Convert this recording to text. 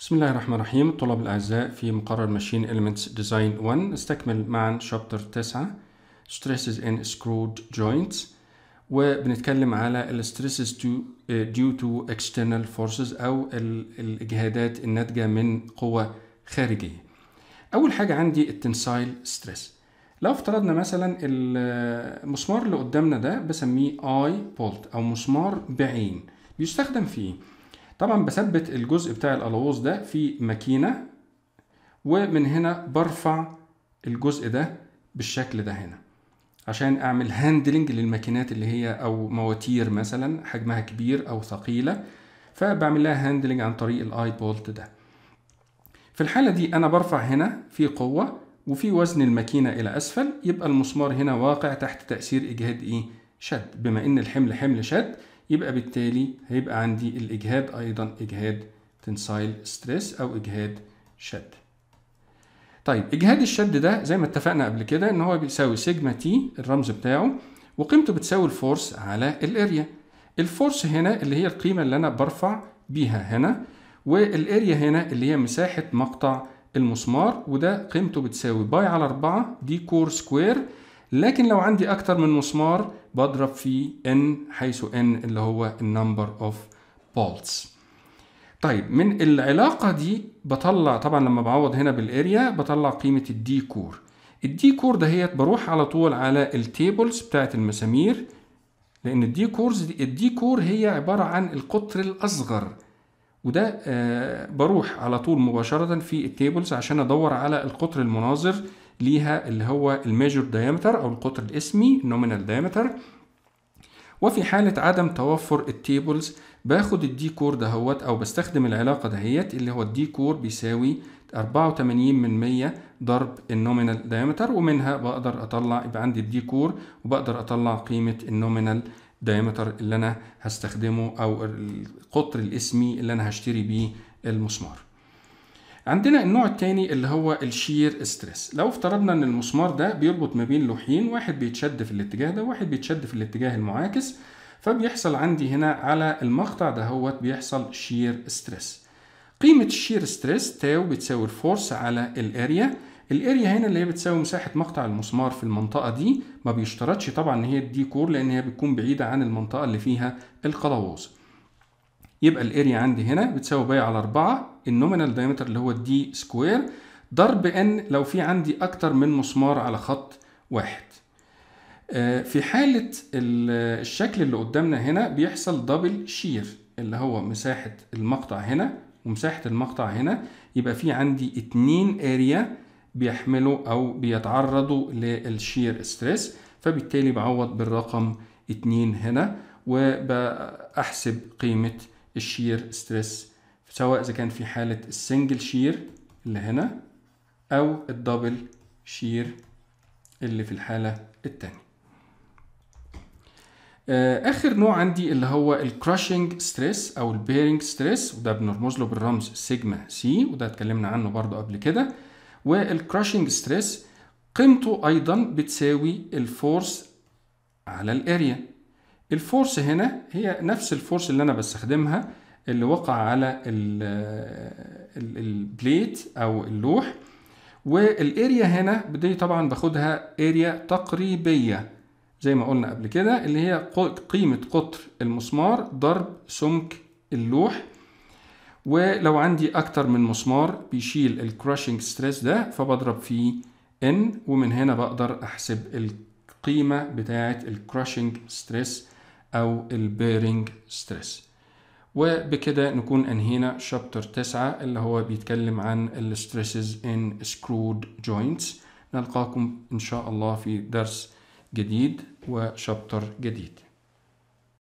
بسم الله الرحمن الرحيم الطلاب الأعزاء في مقرر ماشين إلمنتس ديزاين 1 نستكمل معا شابتر 9 Stresses in Screwed Joints وبنتكلم على ال Stresses to, uh, due to External Forces أو الإجهادات الناتجة من قوة خارجية أول حاجة عندي التنسايل ستريس لو افترضنا مثلا المسمار اللي قدامنا ده بسميه اي بولت أو مسمار بعين بيستخدم في ايه؟ طبعا بثبت الجزء بتاع الالوز ده في ماكينه ومن هنا برفع الجزء ده بالشكل ده هنا عشان اعمل هاندلنج للماكينات اللي هي او مواتير مثلا حجمها كبير او ثقيله فبعمل لها هاندلنج عن طريق الاي بولت ده في الحاله دي انا برفع هنا في قوه وفي وزن الماكينه الى اسفل يبقى المسمار هنا واقع تحت تاثير اجهاد ايه شد بما ان الحمل حمل شد يبقى بالتالي هيبقى عندي الإجهاد أيضا إجهاد تنسايل ستريس أو إجهاد شد طيب إجهاد الشد ده زي ما اتفقنا قبل كده إن هو بيساوي سيجما تي الرمز بتاعه وقيمته بتساوي الفورس على الاريا الفورس هنا اللي هي القيمة اللي أنا برفع بيها هنا والاريا هنا اللي هي مساحة مقطع المسمار وده قيمته بتساوي باي على 4 دي كور سكوير لكن لو عندي أكتر من مسمار بضرب في N حيث N اللي هو النمبر أوف بولتس طيب من العلاقة دي بطلع طبعا لما بعوض هنا بالاريا بطلع قيمة الديكور الديكور ده كور دهيت بروح على طول على التيبلز بتاعت المسامير لأن الديكورز الديكور هي عبارة عن القطر الأصغر وده آه، بروح على طول مباشرة في التيبلز عشان أدور على القطر المناظر ليها اللي هو الميجور دايمتر أو القطر الاسمي نومينال دايمتر وفي حالة عدم توفر التيبلز باخد الديكور دهوت أو بستخدم العلاقة دهيت اللي هو الديكور بيساوي 84 من 100 ضرب النومينال دايمتر ومنها بقدر أطلع يبقى عندي الديكور وبقدر أطلع قيمة النومينال دايمتر اللي أنا هستخدمه أو القطر الاسمي اللي أنا هشتري بيه المسمار عندنا النوع الثاني اللي هو الشير ستريس لو افترضنا ان المسمار ده بيربط ما بين لوحين واحد بيتشد في الاتجاه ده واحد بيتشد في الاتجاه المعاكس فبيحصل عندي هنا على المقطع ده هو بيحصل شير ستريس قيمة الشير ستريس تاو بتساوي الفورس على الاريا الاريا هنا اللي هي بتساوي مساحة مقطع المسمار في المنطقة دي ما بيشترطش طبعا ان هي الديكور كور لان هي بتكون بعيدة عن المنطقة اللي فيها القلاوز يبقى الاريا عندي هنا بتساوي باي على 4 النومينال دايمتر اللي هو الدي سكوير ضرب ان لو في عندي اكتر من مسمار على خط واحد آه، في حالة الشكل اللي قدامنا هنا بيحصل دبل شير اللي هو مساحة المقطع هنا ومساحة المقطع هنا يبقى في عندي اتنين اريا بيحملوا او بيتعرضوا للشير ستريس فبالتالي بعوض بالرقم اتنين هنا وبأحسب قيمة الشير ستريس سواء اذا كان في حاله السنجل شير اللي هنا او الدبل شير اللي في الحاله الثانيه آه، اخر نوع عندي اللي هو الكراشنج ستريس او البيرنج ستريس وده بنرمز له بالرمز سيجما سي وده اتكلمنا عنه برضو قبل كده والكراشنج ستريس قيمته ايضا بتساوي الفورس على الاريا الفورس هنا هي نفس الفورس اللي انا بستخدمها اللي وقع على آه، البليت او اللوح والاريا هنا بدي طبعا باخدها اريا تقريبيه زي ما قلنا قبل كده اللي هي قيمه قطر المسمار ضرب سمك اللوح ولو عندي اكتر من مسمار بيشيل الكراشنج ستريس ده فبضرب فيه ان ومن هنا بقدر احسب القيمه بتاعه الكراشنج ستريس أو البيرنج ستريس وبكده نكون أنهينا شابتر 9 اللي هو بيتكلم عن الستريسز ان سكرود جوينتس نلقاكم إن شاء الله في درس جديد وشابتر جديد